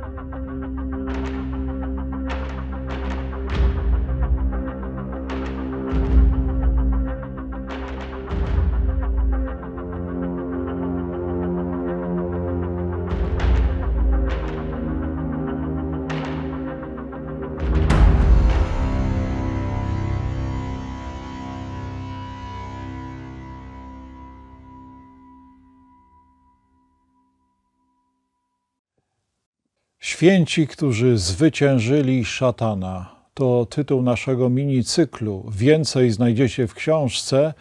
thank you Święci, którzy zwyciężyli szatana. To tytuł naszego minicyklu. Więcej znajdziecie w książce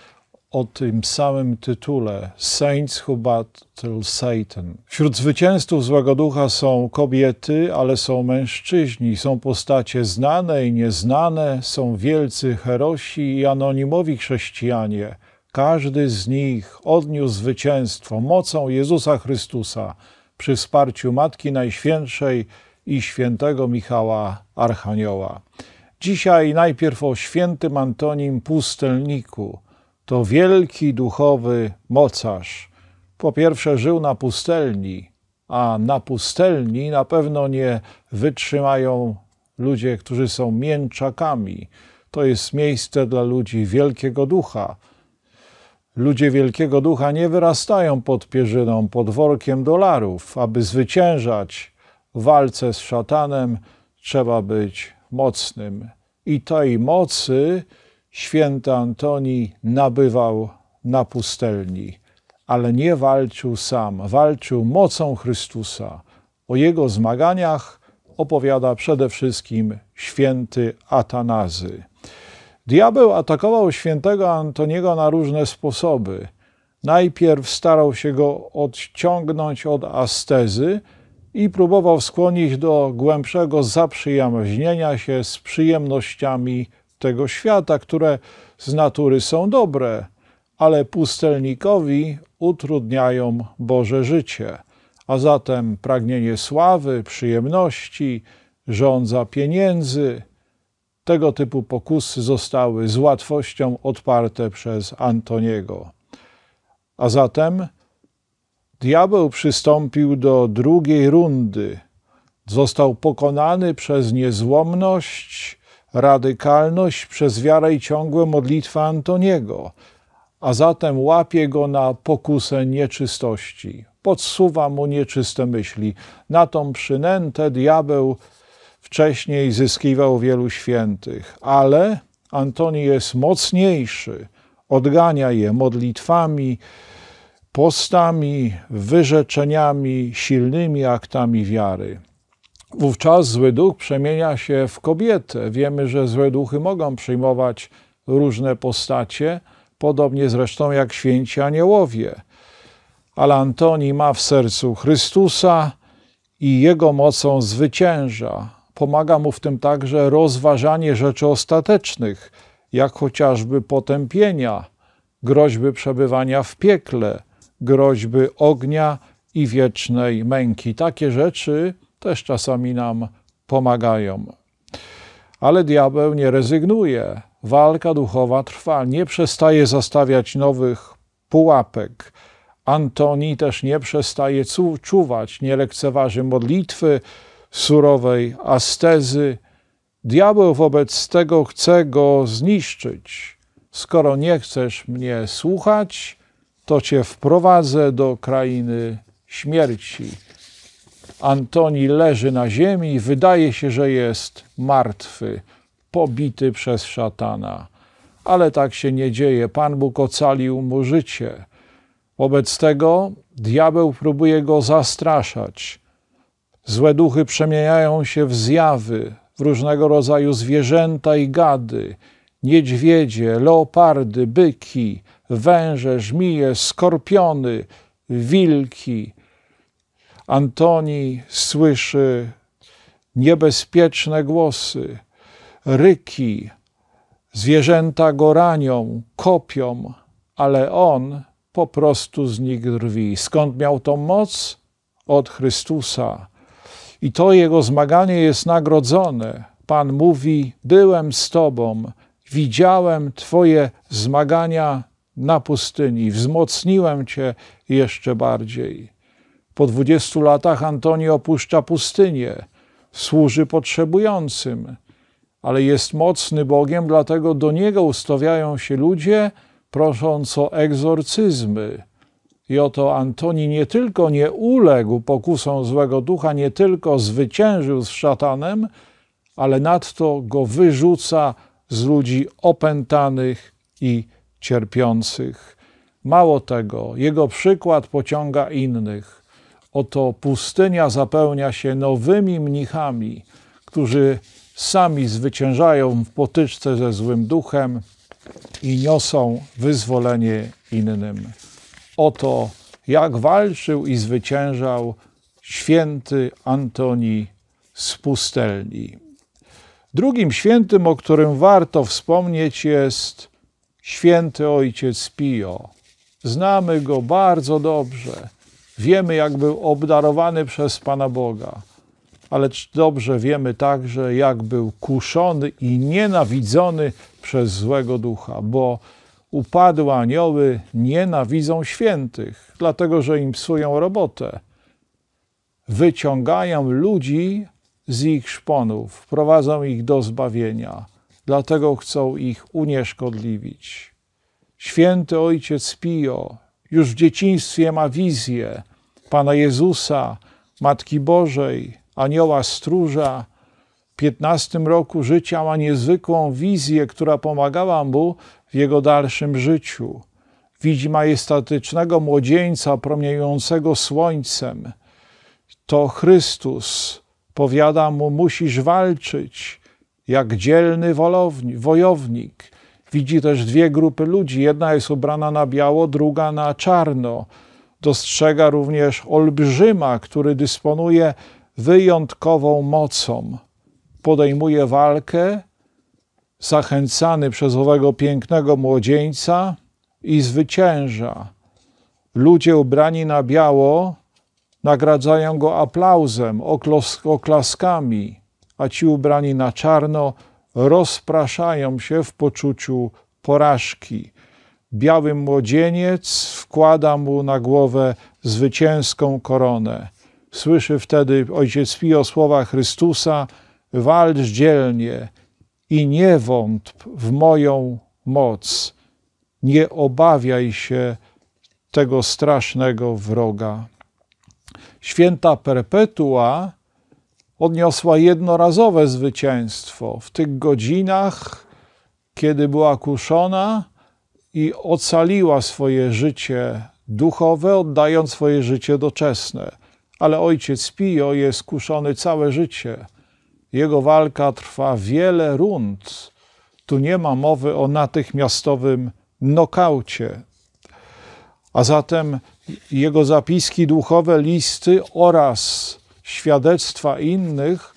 o tym samym tytule Saints Who Battle Satan. Wśród zwycięzców złego ducha są kobiety, ale są mężczyźni, są postacie znane i nieznane, są wielcy herosi i anonimowi chrześcijanie. Każdy z nich odniósł zwycięstwo mocą Jezusa Chrystusa przy wsparciu Matki Najświętszej i świętego Michała Archanioła. Dzisiaj najpierw o świętym Antonim Pustelniku. To wielki duchowy mocarz. Po pierwsze żył na pustelni, a na pustelni na pewno nie wytrzymają ludzie, którzy są mięczakami. To jest miejsce dla ludzi wielkiego ducha – Ludzie wielkiego ducha nie wyrastają pod pierzyną, pod workiem dolarów. Aby zwyciężać w walce z szatanem, trzeba być mocnym. I tej mocy święty Antoni nabywał na pustelni, ale nie walczył sam, walczył mocą Chrystusa. O jego zmaganiach opowiada przede wszystkim święty Atanazy. Diabeł atakował świętego Antoniego na różne sposoby. Najpierw starał się go odciągnąć od astezy i próbował skłonić do głębszego zaprzyjaźnienia się z przyjemnościami tego świata, które z natury są dobre, ale pustelnikowi utrudniają Boże życie. A zatem pragnienie sławy, przyjemności, żądza pieniędzy – tego typu pokusy zostały z łatwością odparte przez Antoniego. A zatem diabeł przystąpił do drugiej rundy. Został pokonany przez niezłomność, radykalność, przez wiarę i ciągłe modlitwę Antoniego, a zatem łapie go na pokusę nieczystości. Podsuwa mu nieczyste myśli. Na tą przynętę diabeł wcześniej zyskiwał wielu świętych, ale Antoni jest mocniejszy, odgania je modlitwami, postami, wyrzeczeniami, silnymi aktami wiary. Wówczas zły duch przemienia się w kobietę. Wiemy, że złe duchy mogą przyjmować różne postacie, podobnie zresztą jak święci aniołowie. Ale Antoni ma w sercu Chrystusa i jego mocą zwycięża. Pomaga mu w tym także rozważanie rzeczy ostatecznych, jak chociażby potępienia, groźby przebywania w piekle, groźby ognia i wiecznej męki. Takie rzeczy też czasami nam pomagają. Ale diabeł nie rezygnuje. Walka duchowa trwa, nie przestaje zastawiać nowych pułapek. Antoni też nie przestaje czuwać, nie lekceważy modlitwy, surowej astezy. Diabeł wobec tego chce go zniszczyć. Skoro nie chcesz mnie słuchać, to cię wprowadzę do krainy śmierci. Antoni leży na ziemi, wydaje się, że jest martwy, pobity przez szatana. Ale tak się nie dzieje. Pan Bóg ocalił mu życie. Wobec tego diabeł próbuje go zastraszać. Złe duchy przemieniają się w zjawy, w różnego rodzaju zwierzęta i gady, niedźwiedzie, leopardy, byki, węże, żmije, skorpiony, wilki. Antoni słyszy niebezpieczne głosy, ryki, zwierzęta go ranią, kopią, ale on po prostu z nich drwi. Skąd miał tą moc? Od Chrystusa. I to jego zmaganie jest nagrodzone. Pan mówi: Byłem z Tobą, widziałem Twoje zmagania na pustyni, wzmocniłem Cię jeszcze bardziej. Po 20 latach Antoni opuszcza pustynię, służy potrzebującym, ale jest mocny Bogiem, dlatego do niego ustawiają się ludzie prosząc o egzorcyzmy i oto Antoni nie tylko nie uległ pokusom złego ducha, nie tylko zwyciężył z szatanem, ale nadto go wyrzuca z ludzi opętanych i cierpiących. Mało tego, jego przykład pociąga innych. Oto pustynia zapełnia się nowymi mnichami, którzy sami zwyciężają w potyczce ze złym duchem i niosą wyzwolenie innym. Oto jak walczył i zwyciężał święty Antoni z pustelni. Drugim świętym, o którym warto wspomnieć, jest święty ojciec Pio. Znamy go bardzo dobrze. Wiemy, jak był obdarowany przez Pana Boga, ale dobrze wiemy także, jak był kuszony i nienawidzony przez złego ducha, bo Upadłe anioły nienawidzą świętych, dlatego że im psują robotę. Wyciągają ludzi z ich szponów, prowadzą ich do zbawienia, dlatego chcą ich unieszkodliwić. Święty ojciec Pio już w dzieciństwie ma wizję Pana Jezusa, Matki Bożej, anioła stróża. W 15 roku życia ma niezwykłą wizję, która pomagała mu w jego dalszym życiu. Widzi majestatycznego młodzieńca promieniejącego słońcem. To Chrystus powiada mu: Musisz walczyć jak dzielny wolowni, wojownik. Widzi też dwie grupy ludzi. Jedna jest ubrana na biało, druga na czarno. Dostrzega również olbrzyma, który dysponuje wyjątkową mocą. Podejmuje walkę zachęcany przez owego pięknego młodzieńca i zwycięża. Ludzie ubrani na biało nagradzają go aplauzem, oklaskami, a ci ubrani na czarno rozpraszają się w poczuciu porażki. Biały młodzieniec wkłada mu na głowę zwycięską koronę. Słyszy wtedy ojciec Pio słowa Chrystusa: walcz dzielnie, i nie wątp w moją moc. Nie obawiaj się tego strasznego wroga. Święta Perpetua odniosła jednorazowe zwycięstwo w tych godzinach, kiedy była kuszona i ocaliła swoje życie duchowe, oddając swoje życie doczesne. Ale ojciec Pio jest kuszony całe życie jego walka trwa wiele rund. Tu nie ma mowy o natychmiastowym nokaucie. A zatem jego zapiski duchowe, listy oraz świadectwa innych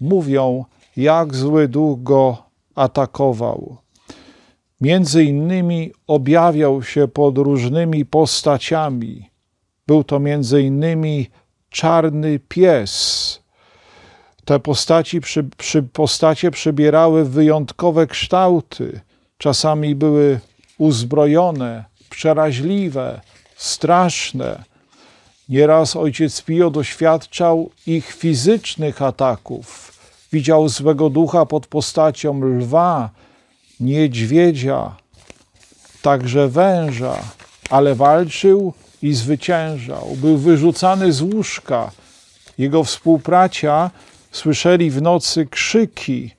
mówią, jak zły duch go atakował. Między innymi objawiał się pod różnymi postaciami. Był to między innymi czarny pies, te postaci przy, przy, postacie przybierały wyjątkowe kształty, czasami były uzbrojone, przeraźliwe, straszne. Nieraz ojciec Pio doświadczał ich fizycznych ataków. Widział złego ducha pod postacią lwa, niedźwiedzia, także węża, ale walczył i zwyciężał. Był wyrzucany z łóżka. Jego współpracia Słyszeli w nocy krzyki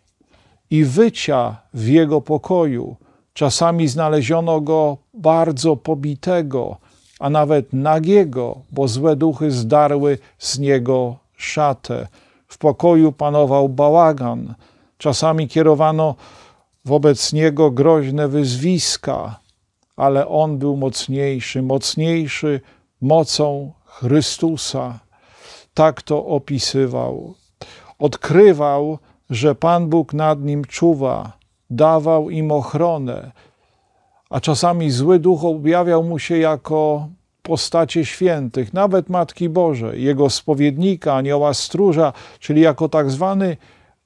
i wycia w jego pokoju. Czasami znaleziono go bardzo pobitego, a nawet nagiego, bo złe duchy zdarły z niego szatę. W pokoju panował bałagan. Czasami kierowano wobec niego groźne wyzwiska, ale on był mocniejszy, mocniejszy mocą Chrystusa. Tak to opisywał Odkrywał, że Pan Bóg nad nim czuwa, dawał im ochronę, a czasami zły duch objawiał mu się jako postacie świętych, nawet Matki Bożej, jego spowiednika, anioła stróża, czyli jako tak zwany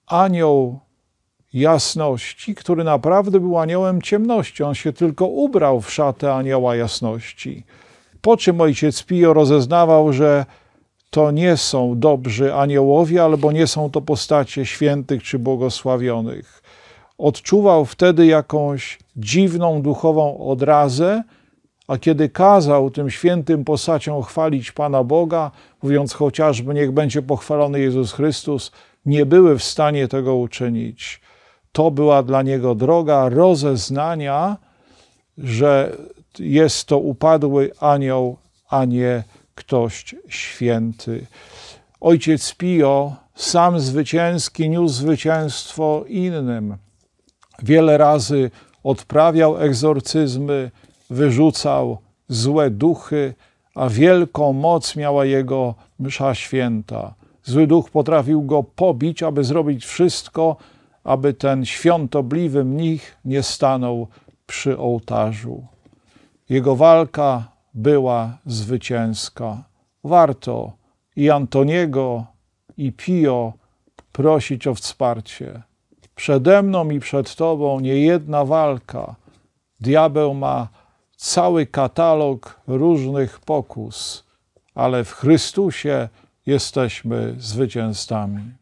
anioł jasności, który naprawdę był aniołem ciemności. On się tylko ubrał w szatę anioła jasności. Po czym ojciec Pio rozeznawał, że to nie są dobrzy aniołowie, albo nie są to postacie świętych czy błogosławionych. Odczuwał wtedy jakąś dziwną duchową odrazę, a kiedy kazał tym świętym postaciom chwalić Pana Boga, mówiąc chociażby niech będzie pochwalony Jezus Chrystus, nie były w stanie tego uczynić. To była dla niego droga rozeznania, że jest to upadły anioł, a nie anioł ktoś święty. Ojciec Pio, sam zwycięski, niósł zwycięstwo innym. Wiele razy odprawiał egzorcyzmy, wyrzucał złe duchy, a wielką moc miała jego msza święta. Zły duch potrafił go pobić, aby zrobić wszystko, aby ten świątobliwy mnich nie stanął przy ołtarzu. Jego walka była zwycięska. Warto i Antoniego, i Pio prosić o wsparcie. Przede mną i przed Tobą nie jedna walka. Diabeł ma cały katalog różnych pokus, ale w Chrystusie jesteśmy zwycięzcami.